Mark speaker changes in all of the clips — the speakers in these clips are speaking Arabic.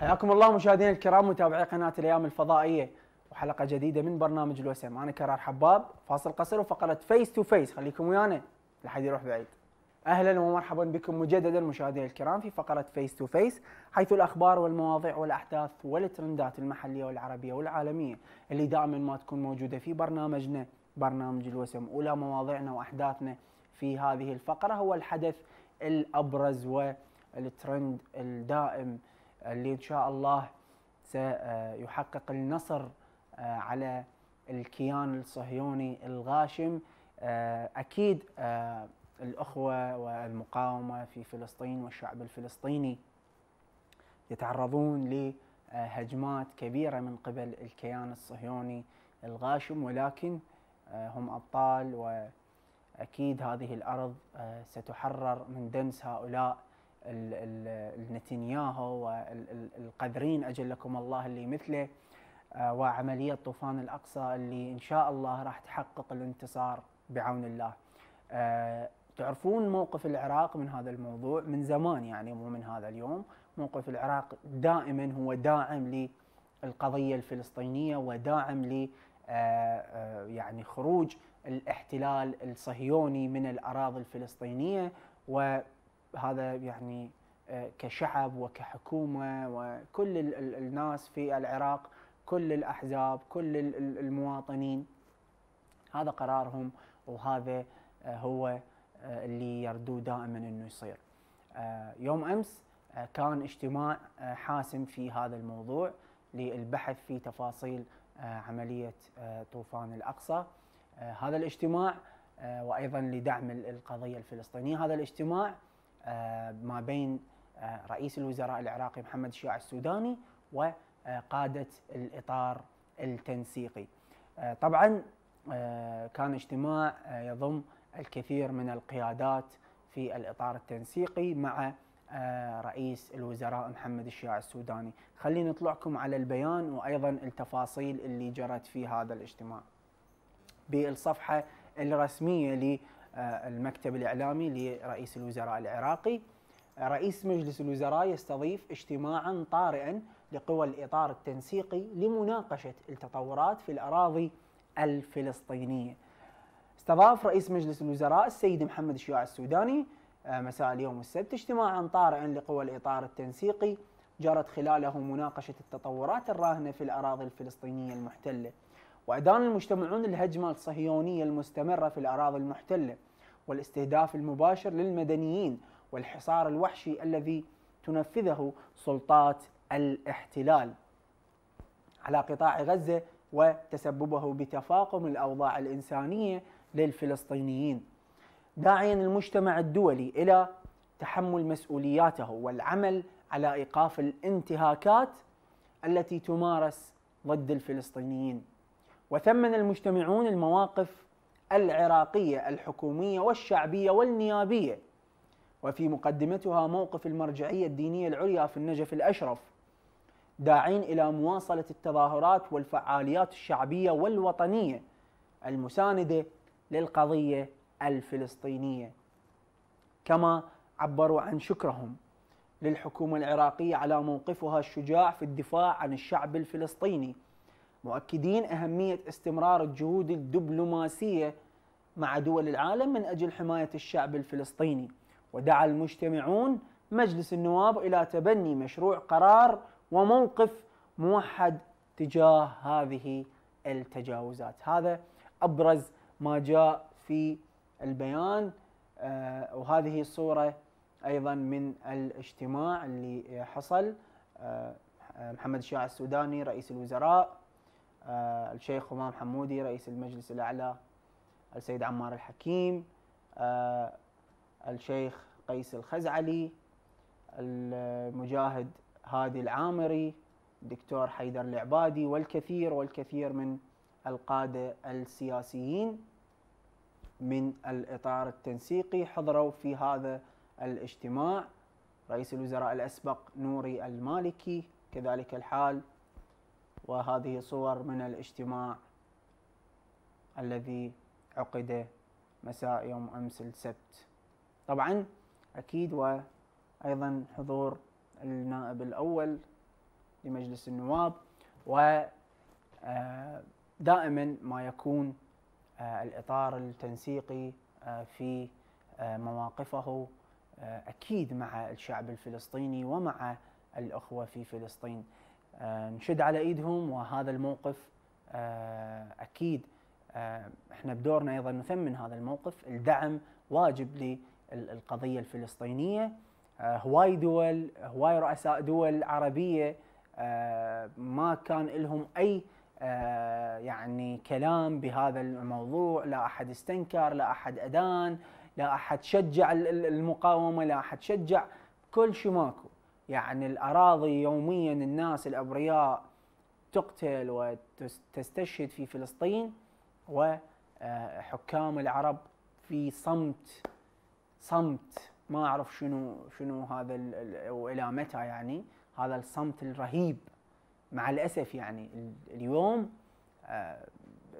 Speaker 1: حياكم الله مشاهدينا الكرام متابعي قناه الايام الفضائيه وحلقه جديده من برنامج الوسم انا كرار حباب فاصل قصير وفقره فيس تو فيس خليكم ويانا لحد يروح بعيد اهلا ومرحبا بكم مجددا مشاهدينا الكرام في فقره فيس تو فيس حيث الاخبار والمواضيع والاحداث والترندات المحليه والعربيه والعالميه اللي دائما ما تكون موجوده في برنامجنا برنامج الوسم اولى مواضيعنا واحداثنا في هذه الفقره هو الحدث الابرز والترند الدائم اللي ان شاء الله سيحقق النصر آه، على الكيان الصهيوني الغاشم آه، اكيد آه، الاخوه والمقاومه في فلسطين والشعب الفلسطيني يتعرضون لهجمات كبيره من قبل الكيان الصهيوني الغاشم ولكن هم ابطال واكيد هذه الارض ستحرر من دمس هؤلاء نتنياهو والقذرين اجلكم الله اللي مثله آه، وعمليه طوفان الاقصى اللي ان شاء الله راح تحقق الانتصار بعون الله. آه، تعرفون موقف العراق من هذا الموضوع من زمان يعني مو من هذا اليوم، موقف العراق دائما هو داعم للقضيه الفلسطينيه وداعم ل آه، يعني خروج الاحتلال الصهيوني من الاراضي الفلسطينيه و هذا يعني آه، كشعب وكحكومه وكل الناس في العراق كل الاحزاب كل المواطنين هذا قرارهم وهذا آه، هو آه، اللي يردوه دائما انه يصير. يوم امس كان اجتماع حاسم في هذا الموضوع للبحث في تفاصيل عمليه طوفان الاقصى. هذا الاجتماع وايضا لدعم القضيه الفلسطينيه، هذا الاجتماع آه، ما بين آه، رئيس الوزراء العراقي محمد الشياع السوداني وقادة الإطار التنسيقي آه، طبعا كان اجتماع يضم الكثير من القيادات في الإطار التنسيقي مع رئيس الوزراء محمد الشيع السوداني خلينا نطلعكم على البيان وأيضا التفاصيل اللي جرت في هذا الاجتماع بالصفحة الرسمية آه، المكتب الإعلامي لرئيس الوزراء العراقي آه، رئيس مجلس الوزراء يستضيف اجتماعا طارئا لقوى الإطار التنسيقي لمناقشة التطورات في الأراضي الفلسطينية استضاف رئيس مجلس الوزراء السيد محمد الشيوع السوداني آه، مساء اليوم السبت اجتماعا طارئا لقوى الإطار التنسيقي جرت خلاله مناقشة التطورات الراهنة في الأراضي الفلسطينية المحتلة وإدان المجتمعون الهجمة الصهيونية المستمرة في الأراضي المحتلة والاستهداف المباشر للمدنيين والحصار الوحشي الذي تنفذه سلطات الاحتلال على قطاع غزة وتسببه بتفاقم الأوضاع الإنسانية للفلسطينيين داعيا المجتمع الدولي إلى تحمل مسؤولياته والعمل على إيقاف الانتهاكات التي تمارس ضد الفلسطينيين وثمن المجتمعون المواقف العراقيه الحكوميه والشعبيه والنيابيه وفي مقدمتها موقف المرجعيه الدينيه العليا في النجف الاشرف داعين الى مواصله التظاهرات والفعاليات الشعبيه والوطنيه المسانده للقضيه الفلسطينيه كما عبروا عن شكرهم للحكومه العراقيه على موقفها الشجاع في الدفاع عن الشعب الفلسطيني مؤكدين أهمية استمرار الجهود الدبلوماسية مع دول العالم من أجل حماية الشعب الفلسطيني ودعا المجتمعون مجلس النواب إلى تبني مشروع قرار وموقف موحد تجاه هذه التجاوزات هذا أبرز ما جاء في البيان آه، وهذه الصورة أيضا من الاجتماع اللي حصل آه، محمد الشاع السوداني رئيس الوزراء آه، الشيخ همام حمودي رئيس المجلس الأعلى السيد عمار الحكيم آه، الشيخ قيس الخزعلي المجاهد هادي العامري الدكتور حيدر العبادي والكثير والكثير من القادة السياسيين من الإطار التنسيقي حضروا في هذا الاجتماع رئيس الوزراء الأسبق نوري المالكي كذلك الحال وهذه صور من الاجتماع الذي عقد مساء يوم أمس السبت طبعا أكيد وأيضا حضور النائب الأول لمجلس النواب و آه، دائما ما يكون آه، الإطار التنسيقي آه، في مواقفه أكيد مع الشعب الفلسطيني ومع الأخوة في فلسطين آه، نشد على ايدهم وهذا الموقف آه، اكيد آه، احنا بدورنا ايضا نثمن هذا الموقف، الدعم واجب للقضيه الفلسطينيه هواي دول هواي رؤساء دول عربيه ما كان لهم اي يعني كلام بهذا الموضوع لا احد استنكر لا احد ادان لا احد شجع المقاومه لا احد شجع كل شيء ماكو يعني الأراضي يوميا الناس الأبرياء تقتل وتستشهد في فلسطين وحكام العرب في صمت صمت ما أعرف شنو شنو هذا وإلى متى يعني هذا الصمت الرهيب مع الأسف يعني اليوم آه،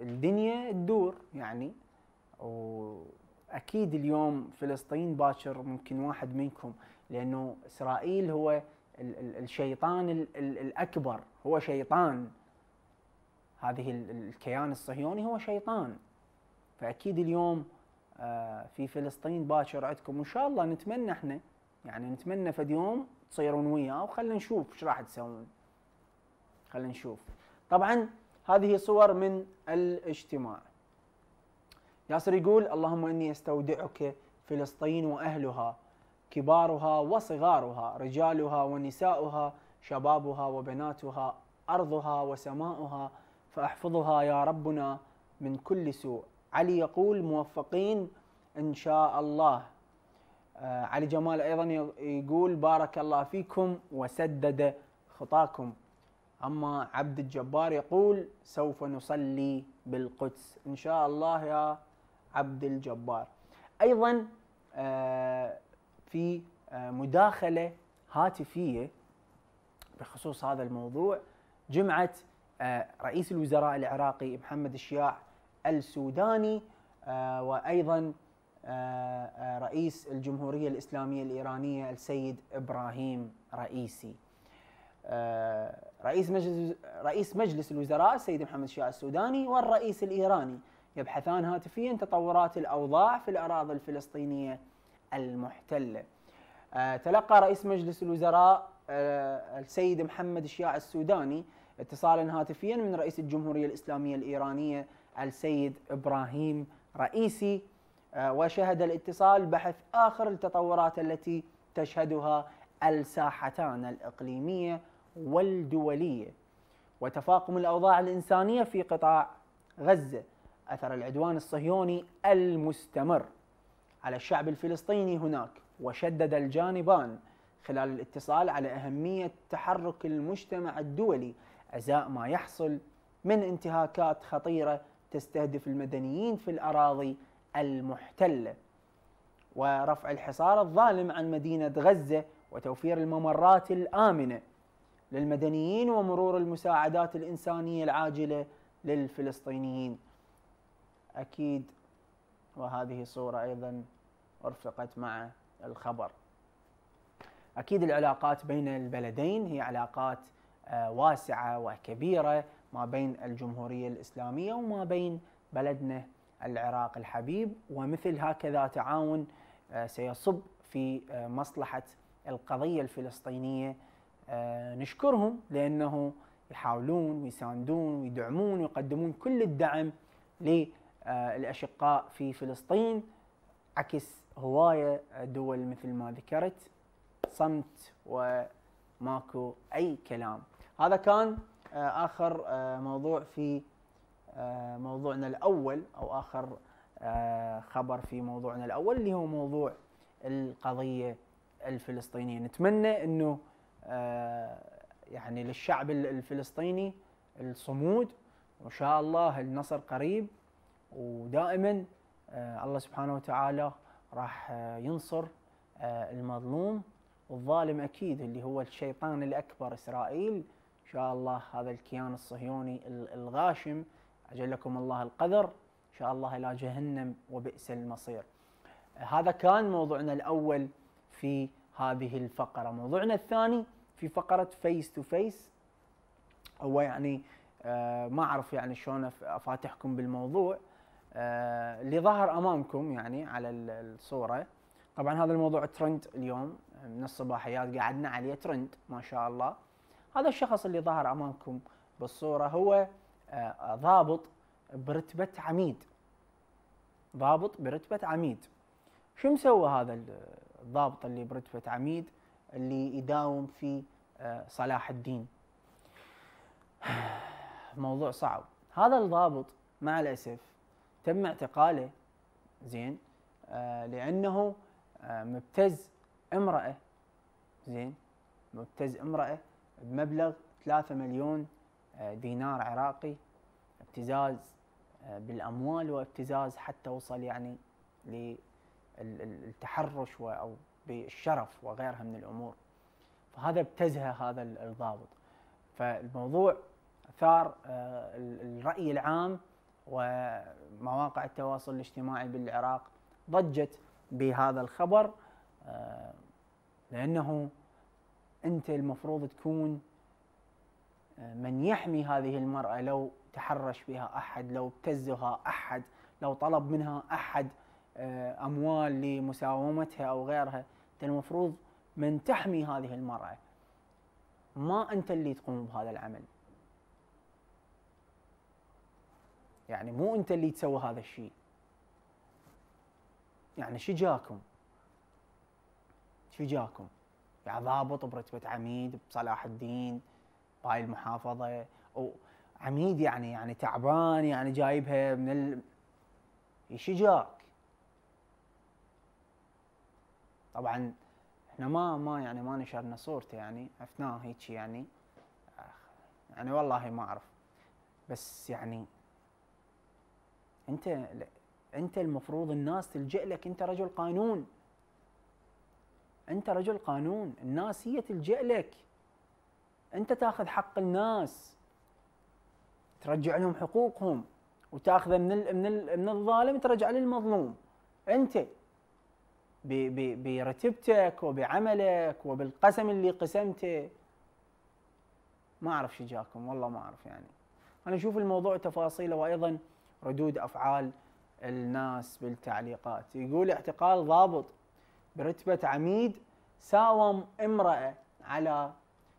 Speaker 1: الدنيا تدور يعني واكيد اليوم فلسطين باكر ممكن واحد منكم لانه اسرائيل هو الشيطان الاكبر هو شيطان هذه الكيان الصهيوني هو شيطان فاكيد اليوم آه، في فلسطين باكر عندكم وان شاء الله نتمنى احنا يعني نتمنى فد يوم تصيرون وياه وخلنا نشوف ايش راح تسوون خلنا نشوف طبعا هذه صور من الاجتماع ياسر يقول اللهم اني استودعك فلسطين واهلها كبارها وصغارها رجالها ونساؤها شبابها وبناتها أرضها وسماؤها فأحفظها يا ربنا من كل سوء علي يقول موفقين إن شاء الله آه علي جمال أيضا يقول بارك الله فيكم وسدد خطاكم أما عبد الجبار يقول سوف نصلي بالقدس إن شاء الله يا عبد الجبار أيضا آه في آه، مداخلة هاتفية بخصوص هذا الموضوع جمعت آه، رئيس الوزراء العراقي محمد الشياع السوداني آه، وأيضا رئيس الجمهورية الإسلامية الإيرانية السيد إبراهيم رئيسي رئيس مجلس رئيس مجلس الوزراء السيد محمد الشياع السوداني والرئيس الإيراني يبحثان هاتفيا تطورات الأوضاع في الأراضي الفلسطينية المحتلة آه، تلقى رئيس مجلس الوزراء آه، السيد محمد الشياع السوداني اتصالا هاتفيا من رئيس الجمهورية الإسلامية الإيرانية السيد إبراهيم رئيسي آه، وشهد الاتصال بحث آخر التطورات التي تشهدها الساحتان الإقليمية والدولية وتفاقم الأوضاع الإنسانية في قطاع غزة أثر العدوان الصهيوني المستمر على الشعب الفلسطيني هناك وشدد الجانبان خلال الاتصال على أهمية تحرك المجتمع الدولي أزاء ما يحصل من انتهاكات خطيرة تستهدف المدنيين في الأراضي المحتلة ورفع الحصار الظالم عن مدينة غزة وتوفير الممرات الآمنة للمدنيين ومرور المساعدات الإنسانية العاجلة للفلسطينيين أكيد وهذه الصورة أيضا أرفقت مع الخبر أكيد العلاقات بين البلدين هي علاقات آه، واسعة وكبيرة ما بين الجمهورية الإسلامية وما بين بلدنا العراق الحبيب ومثل هكذا تعاون آه، سيصب في آه، مصلحة القضية الفلسطينية نشكرهم لأنه يحاولون ويساندون ويدعمون ويقدمون كل الدعم للمسلمين آه، الاشقاء في فلسطين عكس هوايه دول مثل ما ذكرت صمت وماكو اي كلام هذا كان آه، اخر آه، موضوع في موضوعنا الاول او اخر خبر في موضوعنا الاول اللي هو موضوع القضيه الفلسطينيه نتمنى انه يعني للشعب الفلسطيني الصمود وان شاء الله النصر قريب ودائما آه، الله سبحانه وتعالى راح آه، ينصر آه، المظلوم والظالم اكيد اللي هو الشيطان الاكبر اسرائيل ان شاء الله هذا الكيان الصهيوني الغاشم اجلكم الله القدر ان شاء الله الى جهنم وبئس المصير. هذا كان موضوعنا الاول في هذه الفقره، موضوعنا الثاني في فقره فيس تو فيس هو يعني ما اعرف يعني شلون افاتحكم بالموضوع آه، اللي ظهر امامكم يعني على الصوره طبعا هذا الموضوع ترند اليوم من الصباحيات قعدنا عليه ترند ما شاء الله هذا الشخص اللي ظهر امامكم بالصوره هو آه، ضابط برتبه عميد ضابط برتبه عميد شو مسوى هذا الضابط اللي برتبه عميد اللي يداوم في آه، صلاح الدين موضوع صعب هذا الضابط مع الاسف تم اعتقاله زين آه لانه آه مبتز امراه زين مبتز امراه بمبلغ 3 مليون آه دينار عراقي ابتزاز آه، بالاموال وابتزاز حتى وصل يعني للتحرش او بالشرف وغيرها من الامور فهذا ابتزها هذا الضابط فالموضوع اثار آه، الراي العام ومواقع التواصل الاجتماعي بالعراق ضجت بهذا الخبر آه، لأنه أنت المفروض تكون آه، من يحمي هذه المرأة لو تحرش بها أحد لو ابتزها أحد لو طلب منها أحد آه، أموال لمساومتها أو غيرها أنت المفروض من تحمي هذه المرأة ما أنت اللي تقوم بهذا العمل يعني مو انت اللي تسوي هذا الشيء يعني شو جاكم شو جاكم يا يعني ضابط برتبة عميد بصلاح الدين بهاي المحافظة أو عميد يعني يعني تعبان يعني جايبها من ال... إيه، شو جاك طبعا احنا ما ما يعني ما نشرنا صورته يعني عفناه هيك يعني يعني والله ما اعرف بس يعني انت انت المفروض الناس تلجا لك انت رجل قانون انت رجل قانون الناس هي تلجا لك انت تاخذ حق الناس ترجع لهم حقوقهم وتاخذه من الـ من الـ من الظالم ترجع للمظلوم انت برتبتك وبعملك وبالقسم اللي قسمته ما اعرف شو جاكم والله ما اعرف يعني انا اشوف الموضوع تفاصيله وايضا ردود افعال الناس بالتعليقات يقول اعتقال ضابط برتبه عميد ساوم امراه على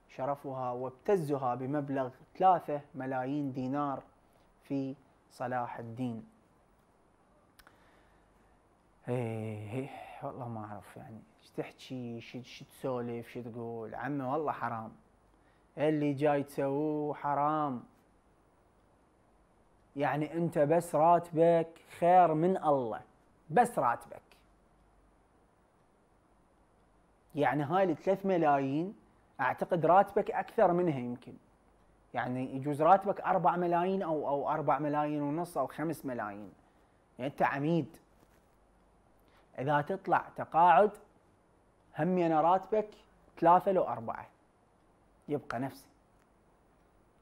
Speaker 1: شرفها وابتزها بمبلغ 3 ملايين دينار في صلاح الدين ايه, إيه، والله ما اعرف يعني ايش تحكي ايش تسولف ايش تقول عمي والله حرام اللي جاي تسووه حرام يعني انت بس راتبك خير من الله بس راتبك يعني هاي الثلاث ملايين اعتقد راتبك اكثر منها يمكن يعني يجوز راتبك 4 ملايين او او 4 ملايين ونص او 5 ملايين يعني انت عميد اذا تطلع تقاعد هم انا راتبك ثلاثة لو أربعة يبقى نفسي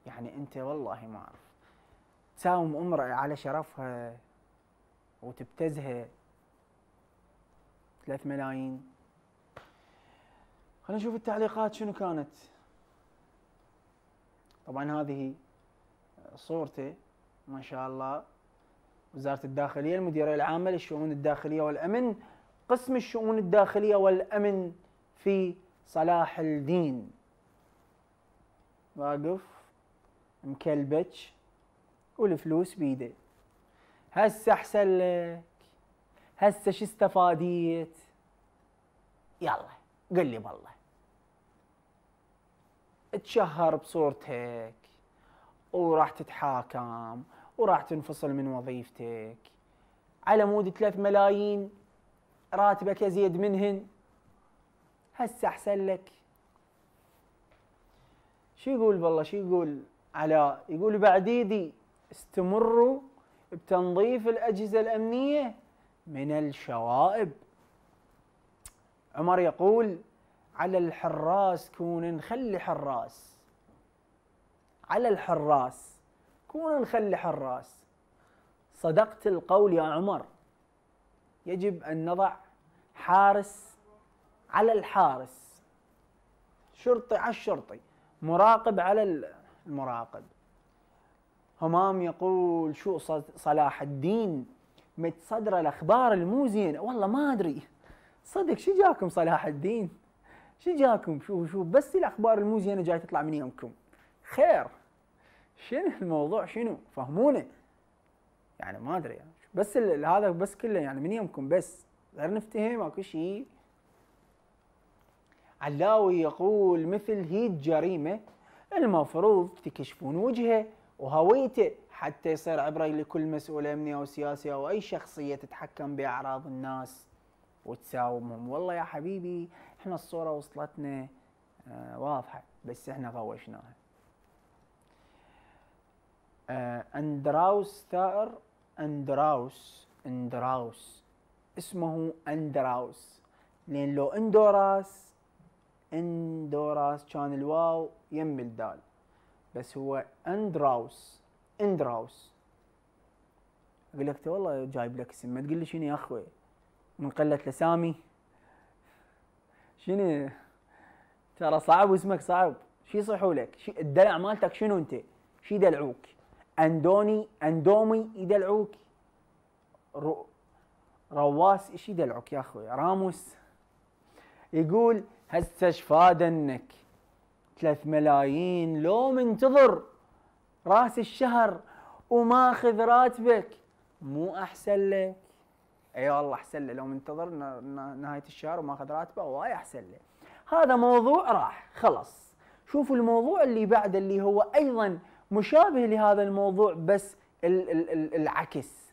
Speaker 1: يعني أنت والله ما أعرف تساوم امرأة على شرفها وتبتزها ثلاث ملايين خلينا نشوف التعليقات شنو كانت طبعا هذه صورته ما شاء الله وزارة الداخلية المديرية العامة للشؤون الداخلية والأمن قسم الشؤون الداخلية والأمن في صلاح الدين واقف مكلبتش والفلوس بيده هسه احسن لك هسه شو استفاديت يلا قل لي بالله تشهر بصورتك وراح تتحاكم وراح تنفصل من وظيفتك على مود 3 ملايين راتبك ازيد منهن هسه احسن لك شو يقول والله شو يقول علاء يقول بعد ايدي استمروا بتنظيف الأجهزة الأمنية من الشوائب عمر يقول على الحراس كون نخلي حراس على الحراس كون نخلي حراس صدقت القول يا عمر يجب أن نضع حارس على الحارس شرطي على الشرطي مراقب على المراقب همام يقول شو صلاح الدين متصدر الاخبار المو زينه والله ما ادري صدق شو جاكم صلاح الدين شو جاكم شو شو بس الاخبار المو زينه جاي تطلع من يمكم خير شنو الموضوع شنو فهمونا يعني ما ادري يعني بس هذا بس كله يعني من يمكم بس غير نفتهم اكو شيء علاوي يقول مثل هي الجريمه المفروض تكشفون وجهه وهويته حتى يصير عبرة لكل مسؤول أمني أو سياسي أو أي شخصية تتحكم بأعراض الناس وتساومهم والله يا حبيبي احنا الصورة وصلتنا آه، واضحة بس احنا غوشناها آه، اندراوس ثائر اندراوس اندراوس اسمه اندراوس لان لو اندوراس اندوراس كان الواو يم الدال بس هو اندراوس اندراوس اقول لك والله جايب لك اسم ما تقول لي شنو يا اخوي من قله لسامي شنو ترى صعب واسمك صعب شي يصيحوا لك شي الدلع مالتك شنو انت شي يدلعوك اندوني اندومي يدلعوك رو رواس ايش يدلعك يا اخوي راموس يقول هسه شفادنك 3 ملايين لو منتظر راس الشهر وماخذ راتبك مو احسن لك اي والله احسن له لو منتظر نهايه الشهر وماخذ راتبه واي احسن له هذا موضوع راح خلص شوفوا الموضوع اللي بعده اللي هو ايضا مشابه لهذا الموضوع بس الـ الـ الـ العكس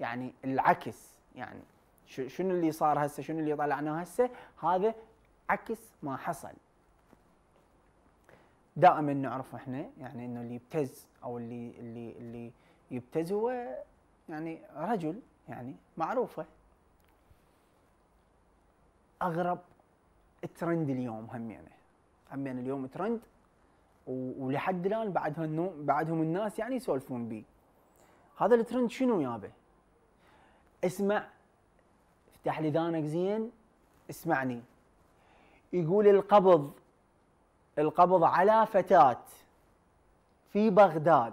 Speaker 1: يعني العكس يعني شنو اللي صار هسه شنو اللي طلعناه هسه هذا عكس ما حصل دائما نعرف احنا يعني انه اللي يبتز او اللي اللي اللي يبتز هو يعني رجل يعني معروفه اغرب ترند اليوم همينه يعني. همينه يعني اليوم ترند ولحد الان بعدهم بعدهم الناس يعني يسولفون به هذا الترند شنو يابه اسمع افتح لي ذانك زين اسمعني يقول القبض القبض على فتاة في بغداد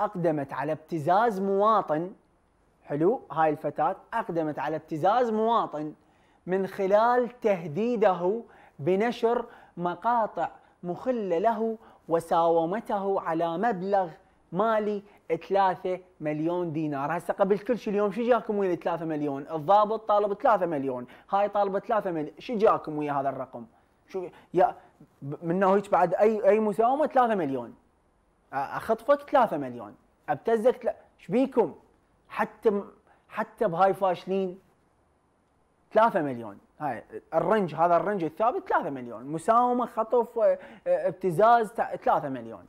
Speaker 1: أقدمت على ابتزاز مواطن حلو هاي الفتاة أقدمت على ابتزاز مواطن من خلال تهديده بنشر مقاطع مخلة له وساومته على مبلغ مالي 3 مليون دينار هسه قبل كل شيء اليوم شو جاكم ويا 3 مليون الضابط طالب 3 مليون هاي طالبة 3 مليون شو جاكم ويا هذا الرقم شو يا منه هيك بعد اي اي مساومه 3 مليون اخطفك 3 مليون ابتزك ايش بيكم؟ حتى حتى بهاي فاشلين 3 مليون هاي الرنج هذا الرنج الثابت 3 مليون مساومه خطف ابتزاز 3 مليون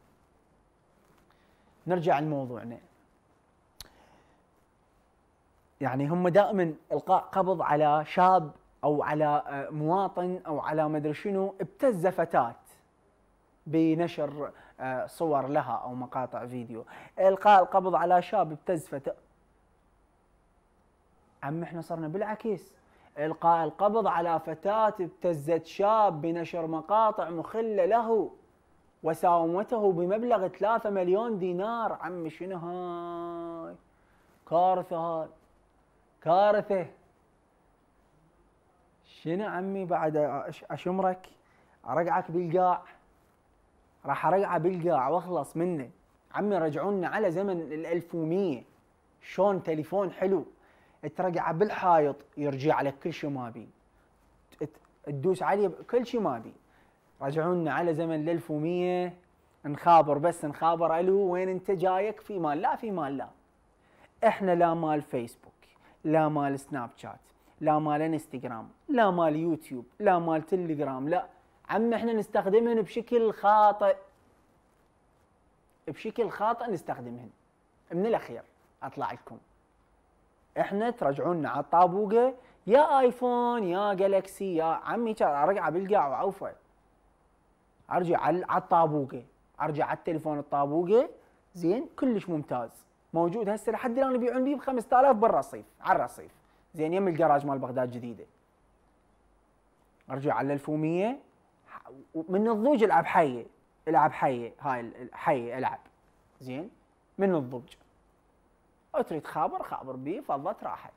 Speaker 1: نرجع لموضوعنا يعني هم دائما القاء قبض على شاب او على آه، مواطن او على مدري شنو ابتز فتاه بنشر آه، صور لها او مقاطع فيديو القاء القبض على شاب ابتز فتاه عم احنا صرنا بالعكس القاء القبض على فتاه ابتزت شاب بنشر مقاطع مخله له وساومته بمبلغ 3 مليون دينار عم شنو هاي كارثه هاي كارثه شنو عمي بعد اشمرك ارقعك بالقاع راح ارقعه بالقاع واخلص منه عمي رجعونا على زمن ال 1100 شلون تليفون حلو ترقعه بالحائط يرجع لك كل شيء ما بي تدوس عليه كل شيء ما بي رجعونا على زمن ال 1100 نخابر بس نخابر الو وين انت جايك في مال لا في مال لا احنا لا مال فيسبوك لا مال سناب شات لا مال انستغرام لا مال يوتيوب لا مال تليجرام لا عم احنا نستخدمهن بشكل خاطئ بشكل خاطئ نستخدمهن من الاخير اطلع لكم احنا ترجعونا على الطابوقه يا ايفون يا جالكسي يا عمي ارجع بالقاع وعوفه ارجع على الطابوقه ارجع على التليفون الطابوقه زين كلش ممتاز موجود هسه لحد الان يبيعون بيه ب 5000 بالرصيف على الرصيف زين يم الجراج مال بغداد جديده ارجع على الفوميه من الضوج العب حيه العب حيه هاي حيه العب زين من الضوج تريد خابر خابر بيه فضت راحت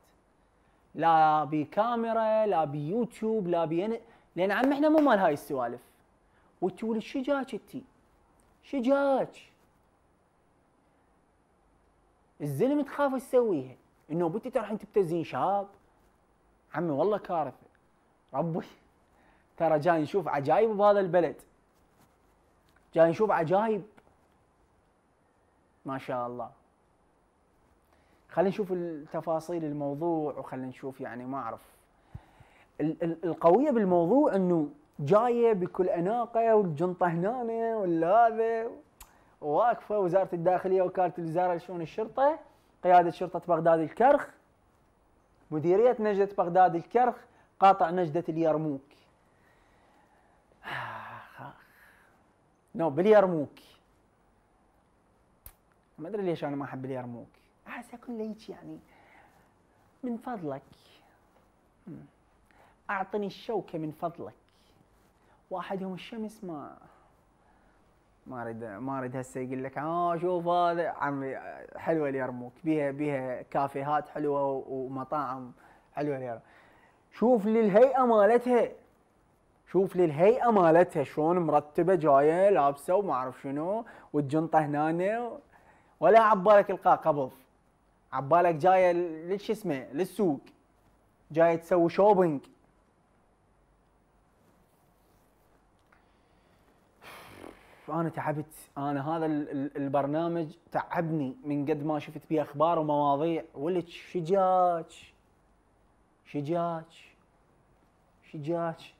Speaker 1: لا بكاميرا لا بيوتيوب لا بي لان عم احنا مو مال هاي السوالف وتقول شجاج تي شجاج الزلم تخاف تسويها انه بنتي ترى الحين تبتزين شاب عمي والله كارثه ربي ترى جاي نشوف عجايب بهذا البلد جاي نشوف عجايب ما شاء الله خلينا نشوف التفاصيل الموضوع وخلينا نشوف يعني ما اعرف القويه بالموضوع انه جايه بكل اناقه والجنطه هنا ولا هذا واقفه وزاره الداخليه وكاله الوزاره شؤون الشرطه قيادة شرطة بغداد الكرخ مديرية نجدة بغداد الكرخ قاطع نجدة اليرموك نو باليرموك ما ادري ليش انا ما احب اليرموك احس اكون ليش يعني من فضلك أمم. اعطني الشوكه من فضلك واحدهم الشمس ما ما اريد ما اريد هسه يقول لك اه شوف هذا عمي حلوه اليرموك بيها بيها كافيهات حلوه ومطاعم حلوه اليرموك شوف للهيئه مالتها شوف للهيئه مالتها شلون مرتبه جايه لابسه وما اعرف شنو والجنطه هنا ولا عبالك القاء قبض عبالك جايه ليش اسمه للسوق جايه تسوي شوبينج انا تعبت انا هذا البرنامج تعبني من قد ما شفت بيه اخبار ومواضيع ولك شجاج شجاج شجاج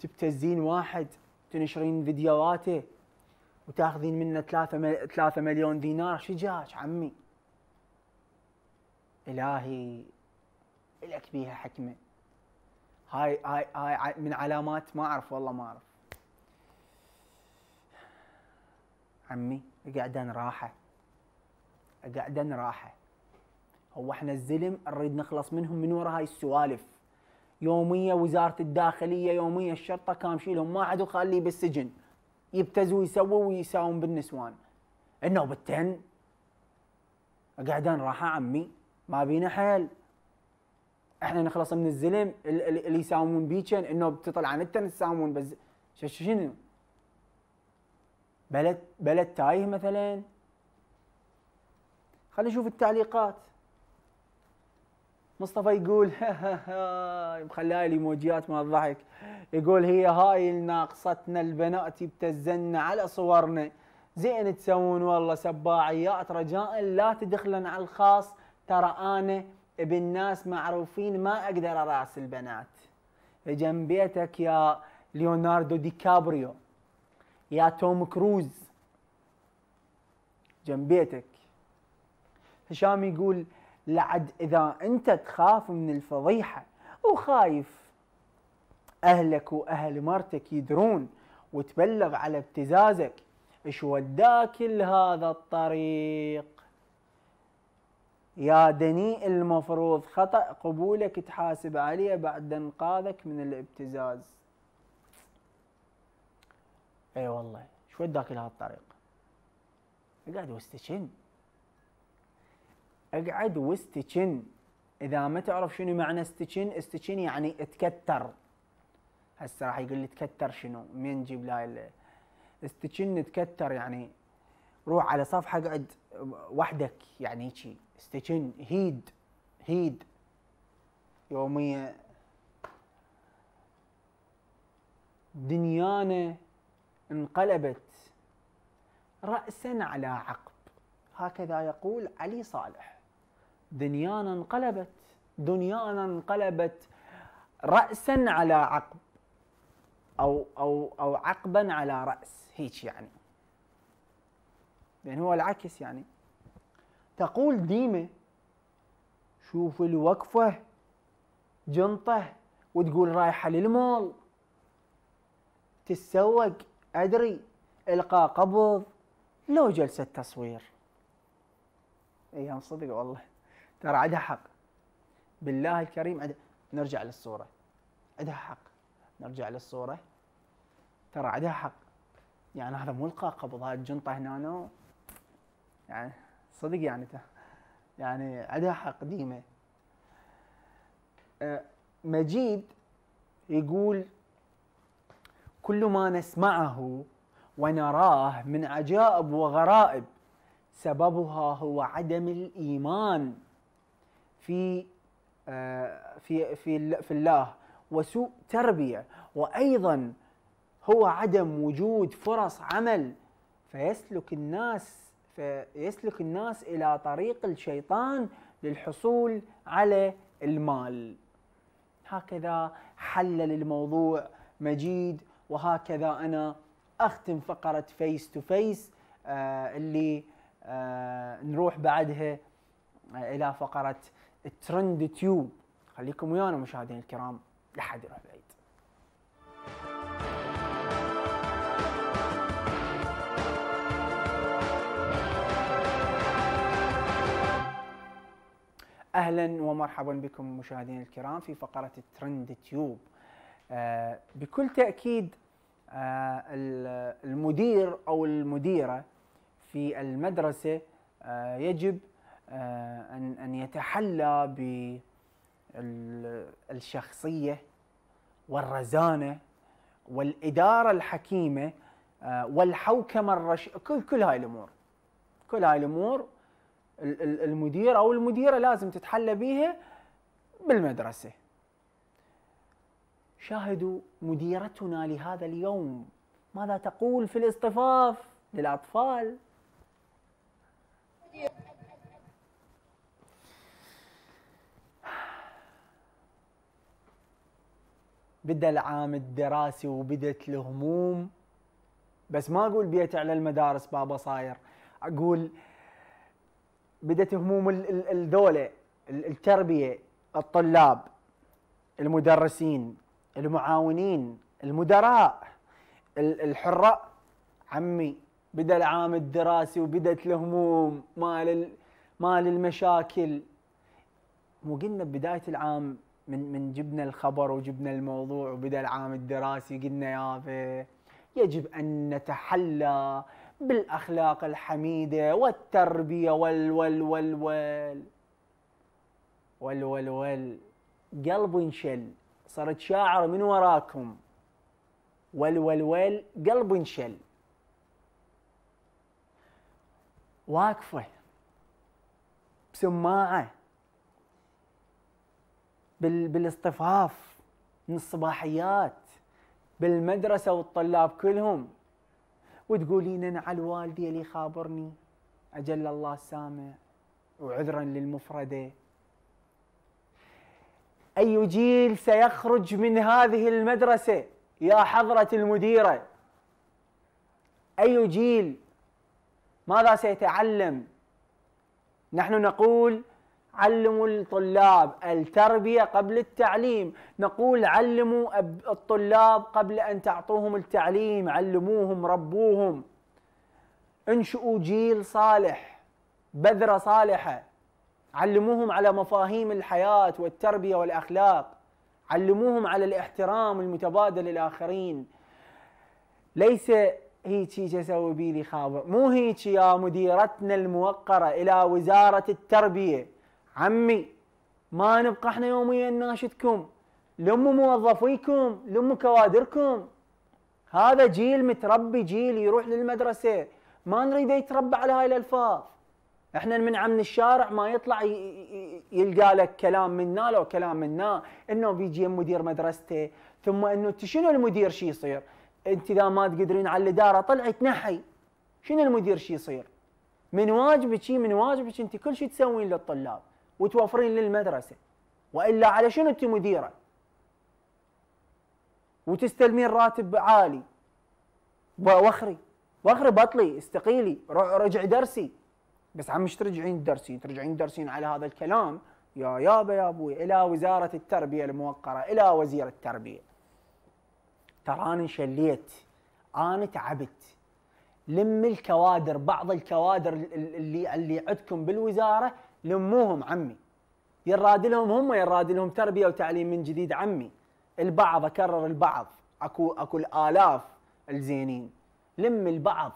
Speaker 1: تبتزين واحد تنشرين فيديوهاته وتاخذين منه ثلاثة ثلاثة 3 مليون دينار شجاج عمي الهي الك بيها حكمه هاي هاي هاي من علامات ما اعرف والله ما اعرف عمي قعدان راحه قعدان راحه هو احنا الزلم نريد نخلص منهم من ورا هاي السوالف يوميه وزاره الداخليه يوميه الشرطه شيلهم ما عاد وخليه بالسجن يبتز ويسووا ويساوم بالنسوان النوبتين قعدان راحه عمي ما بينا حيل احنا نخلص من الزلم اللي يساومون بيتشن انه بتطلع التن تساومون بس شنو بلد بلد تايه مثلا خلينا نشوف التعليقات مصطفى يقول مخليها الايموجيات مال الضحك يقول هي هاي ناقصتنا البنات بتزن على صورنا زين تسوون والله سباعيات رجاء لا تدخلن على الخاص ترى انا بالناس معروفين ما اقدر اراسل بنات جنب بيتك يا ليوناردو دي كابريو يا توم كروز جنب بيتك هشام يقول لعد إذا أنت تخاف من الفضيحة وخايف أهلك وأهل مرتك يدرون وتبلغ على ابتزازك ايش وداك لهذا الطريق يا دنيء المفروض خطأ قبولك تحاسب عليه بعد انقاذك من الابتزاز اي والله شو وداك لهذا الطريق؟ اقعد واستشن اقعد واستشن اذا ما تعرف شنو معنى استشن استشن يعني اتكتر هسه راح يقول لي تكتر شنو مين جيب لا استشن تكتر يعني روح على صفحه اقعد وحدك يعني هيجي استشن هيد هيد يوميه دنيانا انقلبت رأسا على عقب هكذا يقول علي صالح دنيانا انقلبت دنيانا انقلبت رأسا على عقب أو أو أو عقبا على رأس هيك يعني لأن يعني هو العكس يعني تقول ديمة شوف الوقفة جنطة وتقول رايحة للمول تتسوق ادري القاء قبض لو جلسه تصوير ايام صدق والله ترى عندها حق بالله الكريم عد... نرجع للصوره عندها حق نرجع للصوره ترى عندها حق يعني هذا مو القاء قبض هاي الجنطه هنا يعني صدق يعني ته. يعني عندها حق ديمه أه، مجيد يقول كل ما نسمعه ونراه من عجائب وغرائب سببها هو عدم الايمان في آه، في في في الله وسوء تربيه وايضا هو عدم وجود فرص عمل فيسلك الناس فيسلك الناس الى طريق الشيطان للحصول على المال هكذا حلل الموضوع مجيد وهكذا انا اختم فقره فيس تو فيس اللي آه نروح بعدها آه، الى فقره الترند تيوب خليكم ويانا مشاهدينا الكرام لحد يروح بعيد اهلا ومرحبا بكم مشاهدينا الكرام في فقره الترند تيوب آه، بكل تاكيد آه، المدير او المديره في المدرسه آه، يجب ان ان يتحلى بالشخصيه والرزانه والاداره الحكيمه والحوكمه الرش كل كل هاي الامور كل هاي الامور المدير او المديره لازم تتحلى بيها بالمدرسه شاهدوا مديرتنا لهذا اليوم ماذا تقول في الاصطفاف للأطفال بدا العام الدراسي وبدت الهموم بس ما اقول بيت على المدارس بابا صاير اقول بدت هموم الدوله التربيه الطلاب المدرسين المعاونين المدراء الحراء عمي بدا العام الدراسي وبدت الهموم مال مال المشاكل مو قلنا ببدايه العام من من جبنا الخبر وجبنا الموضوع وبدا العام الدراسي قلنا يا يجب ان نتحلى بالاخلاق الحميده والتربيه وال وال وال وال وال وال, وال, وال قلب انشل صرت شاعر من وراكم ول ول ول قلب انشل واقفة بسماعة بال بالاصطفاف من الصباحيات بالمدرسة والطلاب كلهم وتقولين انا على الوالدي اللي خابرني أجل الله السامع وعذرا للمفردة أي جيل سيخرج من هذه المدرسة يا حضرة المديرة أي جيل ماذا سيتعلم نحن نقول علموا الطلاب التربية قبل التعليم نقول علموا الطلاب قبل أن تعطوهم التعليم علموهم ربوهم انشئوا جيل صالح بذرة صالحة علموهم على مفاهيم الحياة والتربية والأخلاق علموهم على الاحترام المتبادل للآخرين ليس هيجي جسوي بيلي خابر مو هيك يا مديرتنا الموقرة إلى وزارة التربية عمي ما نبقى احنا يوميا ناشدكم لموا موظفيكم لموا كوادركم هذا جيل متربي جيل يروح للمدرسة ما نريده يتربى على هاي الألفاظ احنا من عم الشارع ما يطلع يلقى لك كلام منا لو كلام منا انه بيجي مدير مدرسته ثم انه انت شنو المدير شي يصير؟ انت اذا ما تقدرين على الاداره طلعي تنحي شنو المدير شي يصير؟ من واجبك من واجبك انت كل شيء تسوين للطلاب وتوفرين للمدرسه والا على شنو انت مديره؟ وتستلمين راتب عالي وخري وخري بطلي استقيلي رجعي درسي بس عم مش ترجعين تدرسين ترجعين تدرسين على هذا الكلام يا يابا يا ابوي الى وزاره التربيه الموقره الى وزير التربيه ترى انا انا تعبت لم الكوادر بعض الكوادر اللي اللي عندكم بالوزاره لموهم عمي يراد لهم هم يراد لهم تربيه وتعليم من جديد عمي البعض اكرر البعض اكو اكو الالاف الزينين لم البعض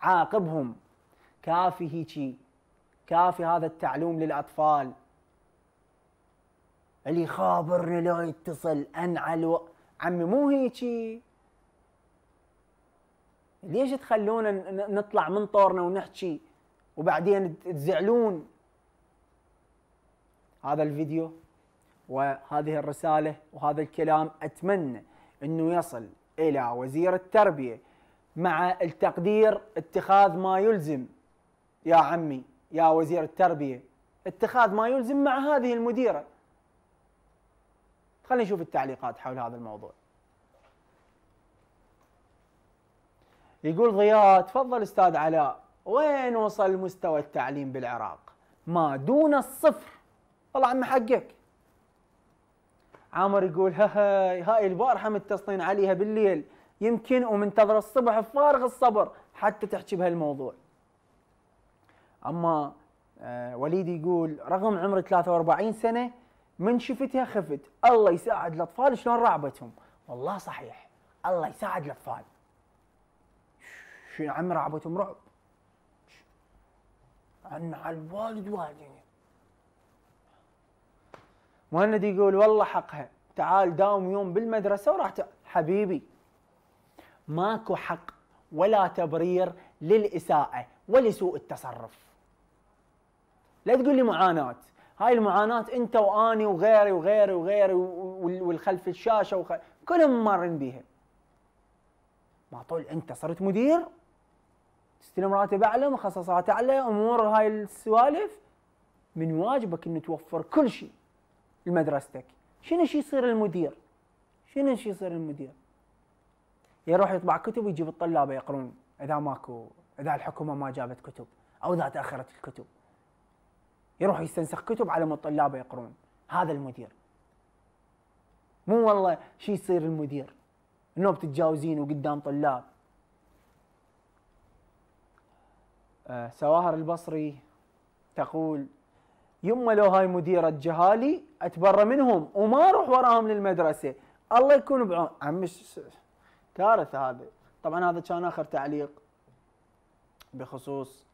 Speaker 1: عاقبهم كافي هيجي كافي هذا التعلوم للاطفال اللي خابرني لو يتصل انعل و... عمي مو هيجي ليش تخلونا نطلع من طورنا ونحكي وبعدين تزعلون هذا الفيديو وهذه الرسالة وهذا الكلام أتمنى أنه يصل إلى وزير التربية مع التقدير اتخاذ ما يلزم يا عمي يا وزير التربية اتخاذ ما يلزم مع هذه المديرة خلينا نشوف التعليقات حول هذا الموضوع يقول ضياء تفضل استاذ علاء وين وصل مستوى التعليم بالعراق ما دون الصفر والله عم حقك عامر يقول هاي هاي البارحه متصلين عليها بالليل يمكن ومنتظر الصبح بفارغ الصبر حتى تحكي بهالموضوع اما آه، وليد يقول رغم عمري 43 سنه من شفتها خفت الله يساعد الاطفال شلون رعبتهم والله صحيح الله يساعد الاطفال شنو عم رعبتهم رعب عن على الوالد والدين مهند يقول والله حقها تعال داوم يوم بالمدرسه وراح حبيبي ماكو حق ولا تبرير للاساءه ولسوء التصرف لا تقول لي معاناه هاي المعاناه انت واني وغيري وغيري وغيري والخلف الشاشه وخ... كلهم مارين بيها ما طول انت صرت مدير تستلم راتب اعلى مخصصات اعلى امور هاي السوالف من واجبك ان توفر كل شيء لمدرستك شنو شي يصير المدير شنو شي يصير المدير يروح يطبع كتب ويجيب الطلاب يقرون اذا ماكو اذا الحكومه ما جابت كتب او اذا تاخرت الكتب يروح يستنسخ كتب على ما طلابه يقرون هذا المدير مو والله شي يصير المدير انه بتتجاوزين وقدام طلاب آه سواهر البصري تقول يما لو هاي مديرة جهالي اتبرى منهم وما اروح وراهم للمدرسة الله يكون بعون عمش كارثة هذه طبعا هذا كان اخر تعليق بخصوص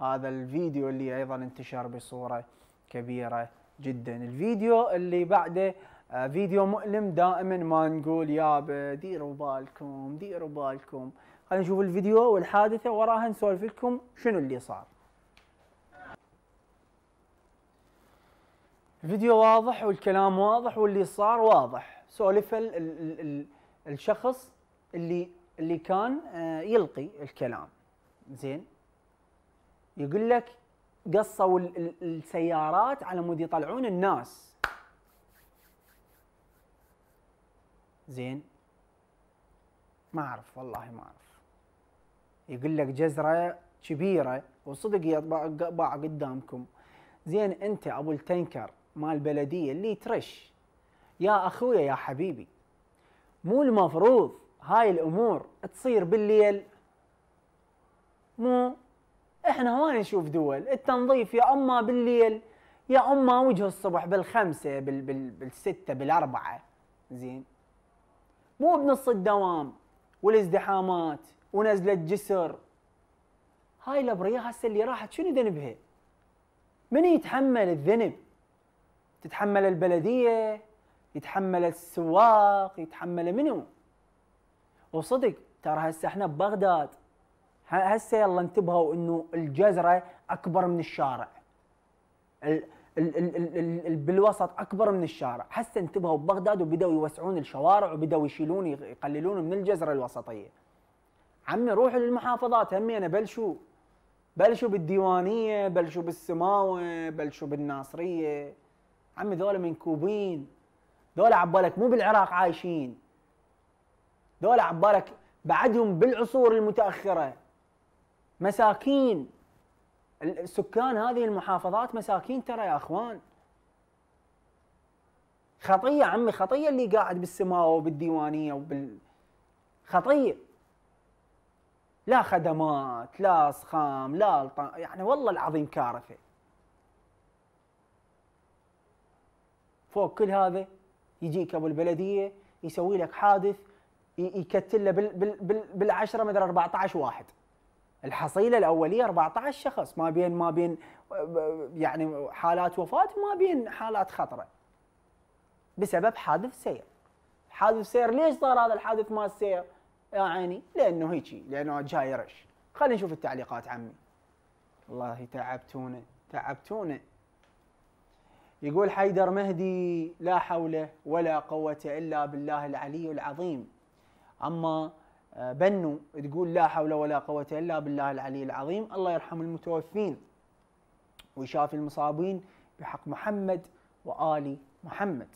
Speaker 1: هذا الفيديو اللي ايضا انتشر بصوره كبيره جدا الفيديو اللي بعده آه، فيديو مؤلم دائما ما نقول يابا ديروا بالكم ديروا بالكم خلينا نشوف الفيديو والحادثه وراها نسولف لكم شنو اللي صار الفيديو واضح والكلام واضح واللي صار واضح سولف ال ال ال الشخص اللي اللي كان آه، يلقي الكلام زين يقول لك قصوا السيارات على مود يطلعون الناس زين ما اعرف والله ما اعرف يقول لك جزره كبيره وصدق يطبع قدامكم زين انت ابو التنكر مال بلديه اللي ترش يا اخويا يا حبيبي مو المفروض هاي الامور تصير بالليل مو احنا ما نشوف دول التنظيف يا اما بالليل يا اما وجه الصبح بالخمسه بال بال بالسته بالاربعه زين مو بنص الدوام والازدحامات ونزله جسر هاي الابرياء هسه اللي راحت شنو ذنبها؟ من يتحمل الذنب؟ تتحمل البلديه يتحمل السواق يتحمل منو؟ وصدق ترى هسه احنا ببغداد هسه يلا انتبهوا انه الجزره اكبر من الشارع ال ال ال ال ال ال بالوسط اكبر من الشارع هسه انتبهوا ببغداد وبداوا يوسعون الشوارع وبداوا يشيلون يقللون من الجزره الوسطيه عمي روحوا للمحافظات همينه بلشوا بلشوا بالديوانيه بلشوا بالسماوه بلشوا بالناصريه عمي ذولا منكوبين ذولا عبالك مو بالعراق عايشين ذولا عبالك بعدهم بالعصور المتاخره مساكين سكان هذه المحافظات مساكين ترى يا اخوان خطيه عمي خطيه اللي قاعد بالسماوه وبالديوانيه وبال خطيه لا خدمات لا سخام لا يعني والله العظيم كارثه فوق كل هذا يجيك ابو البلديه يسوي لك حادث يكتل له بال... بال... بالعشره مدري 14 واحد الحصيله الاوليه 14 شخص ما بين ما بين يعني حالات وفاه وما بين حالات خطره بسبب حادث سير حادث سير ليش صار هذا الحادث ما السير يا عيني لانه هيك لانه جاي رش خلينا نشوف التعليقات عمي والله تعبتونا تعبتونا يقول حيدر مهدي لا حول ولا قوة إلا بالله العلي العظيم أما آه، بنو تقول لا حول ولا قوة إلا بالله العلي العظيم الله يرحم المتوفين ويشافي المصابين بحق محمد وآل محمد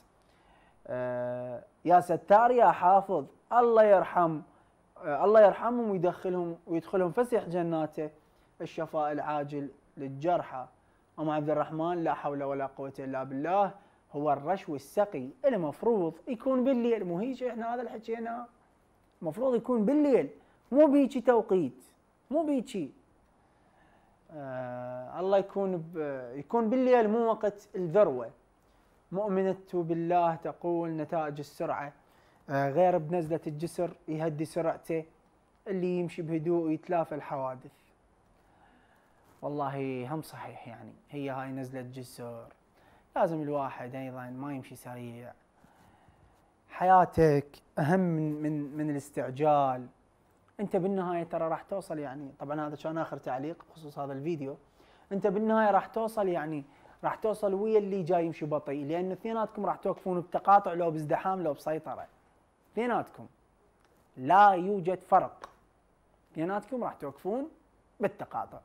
Speaker 1: آه، يا ستار يا حافظ الله يرحم آه، الله يرحمهم ويدخلهم ويدخلهم فسيح جناته الشفاء العاجل للجرحى أم عبد الرحمن لا حول ولا قوة إلا بالله هو الرشو السقي المفروض يكون بالليل مو هيك احنا هذا اللي حكيناه المفروض يكون بالليل مو بيجي توقيت مو بيجي آه الله يكون يكون بالليل مو وقت الذروه مؤمنة بالله تقول نتائج السرعة آه غير بنزلة الجسر يهدي سرعته اللي يمشي بهدوء ويتلافى الحوادث والله هم صحيح يعني هي هاي نزلة جسر لازم الواحد أيضا ما يمشي سريع حياتك اهم من من من الاستعجال انت بالنهايه ترى راح توصل يعني طبعا هذا كان اخر تعليق بخصوص هذا الفيديو انت بالنهايه راح توصل يعني راح توصل ويا اللي جاي يمشي بطيء لان اثنيناتكم راح توقفون بتقاطع لو بازدحام لو بسيطره اثنيناتكم لا يوجد فرق اثنيناتكم راح توقفون بالتقاطع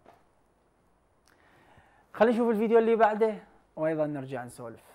Speaker 1: خلينا نشوف الفيديو اللي بعده وايضا نرجع نسولف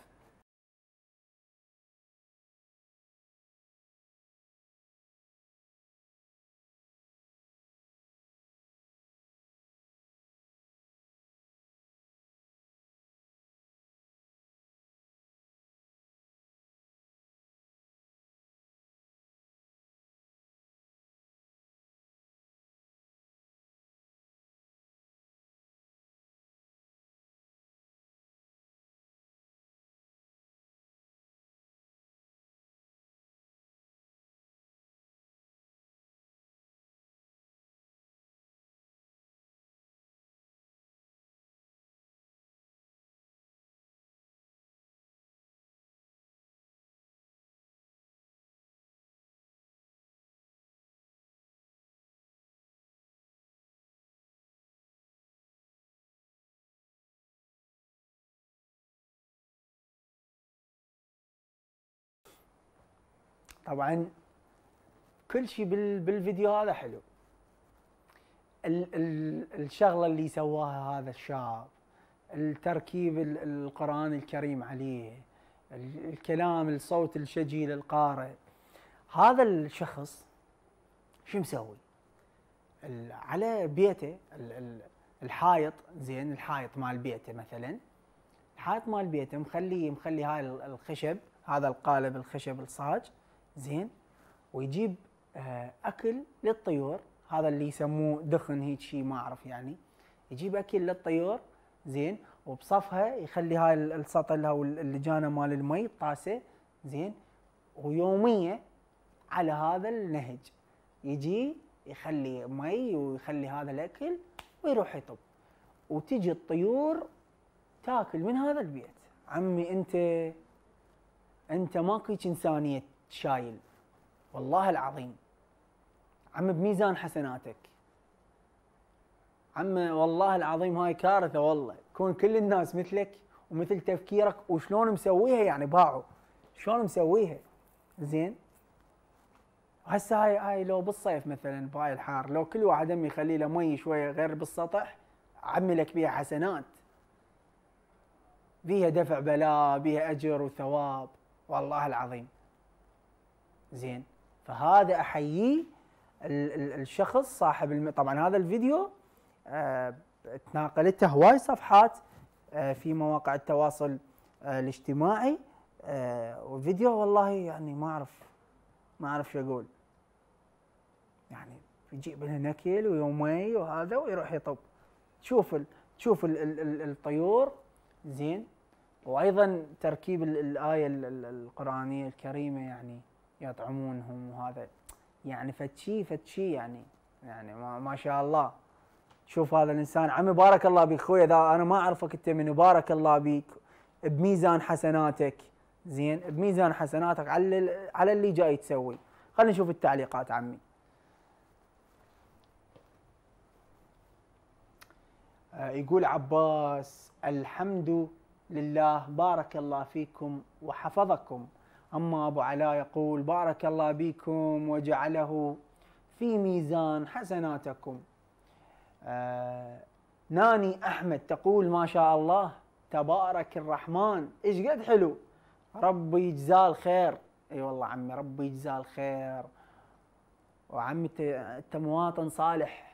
Speaker 1: طبعا كل شيء بالفيديو هذا حلو ال ال الشغله اللي سواها هذا الشاب التركيب القران الكريم عليه الكلام الصوت الشجي للقارئ هذا الشخص شو مسوي على بيته الحائط زين الحائط مال بيته مثلا الحائط مال بيته مخلي مخلي هاي الخشب هذا القالب الخشب الصاج زين ويجيب آه، اكل للطيور هذا اللي يسموه دخن هيك شيء ما اعرف يعني يجيب اكل للطيور زين وبصفها يخلي هاي السطل او اللجانه مال المي الطاسه زين ويوميه على هذا النهج يجي يخلي مي ويخلي هذا الاكل ويروح يطب وتجي الطيور تاكل من هذا البيت عمي انت انت ماكو انسانيه شايل والله العظيم عم بميزان حسناتك عم والله العظيم هاي كارثه والله كون كل الناس مثلك ومثل تفكيرك وشلون مسويها يعني باعوا شلون مسويها زين هسه هاي هاي لو بالصيف مثلا بهاي الحار لو كل واحد امي يخلي له مي شويه غير بالسطح عملك لك بيها حسنات بيها دفع بلاء بيها اجر وثواب والله العظيم زين فهذا احييه الشخص صاحب الم... طبعا هذا الفيديو آه تناقلته هواي صفحات آه في مواقع التواصل آه الاجتماعي آه، وفيديو والله يعني ما اعرف ما اعرف شو اقول يعني يجيب لنا نكل ويومي وهذا ويروح يطب تشوف ال... تشوف ال... ال... الطيور زين وايضا تركيب الايه القرانيه الكريمه يعني يطعمونهم وهذا يعني فتشي فتشي يعني يعني ما, ما شاء الله شوف هذا الانسان عمي بارك الله بك خويا اذا انا ما اعرفك انت من بارك الله بك بميزان حسناتك زين بميزان حسناتك على على اللي جاي تسوي خلينا نشوف التعليقات عمي آه، يقول عباس الحمد لله بارك الله فيكم وحفظكم أما أبو علاء يقول بارك الله بكم وجعله في ميزان حسناتكم آه ناني أحمد تقول ما شاء الله تبارك الرحمن ايش قد حلو ربي يجزاه الخير اي أيوة والله عمي ربي يجزاه الخير وعمي انت مواطن صالح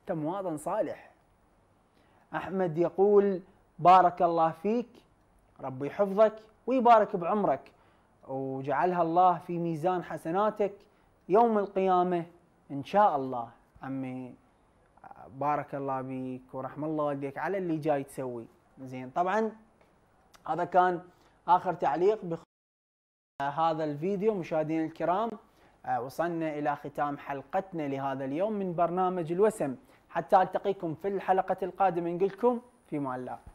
Speaker 1: انت مواطن صالح احمد يقول بارك الله فيك ربي يحفظك ويبارك بعمرك وجعلها الله في ميزان حسناتك يوم القيامة إن شاء الله عمي بارك الله بك ورحم الله والديك على اللي جاي تسوي زين طبعا هذا كان آخر تعليق بخ... هذا الفيديو مشاهدينا الكرام آه، وصلنا إلى ختام حلقتنا لهذا اليوم من برنامج الوسم حتى ألتقيكم في الحلقة القادمة نقول لكم في الله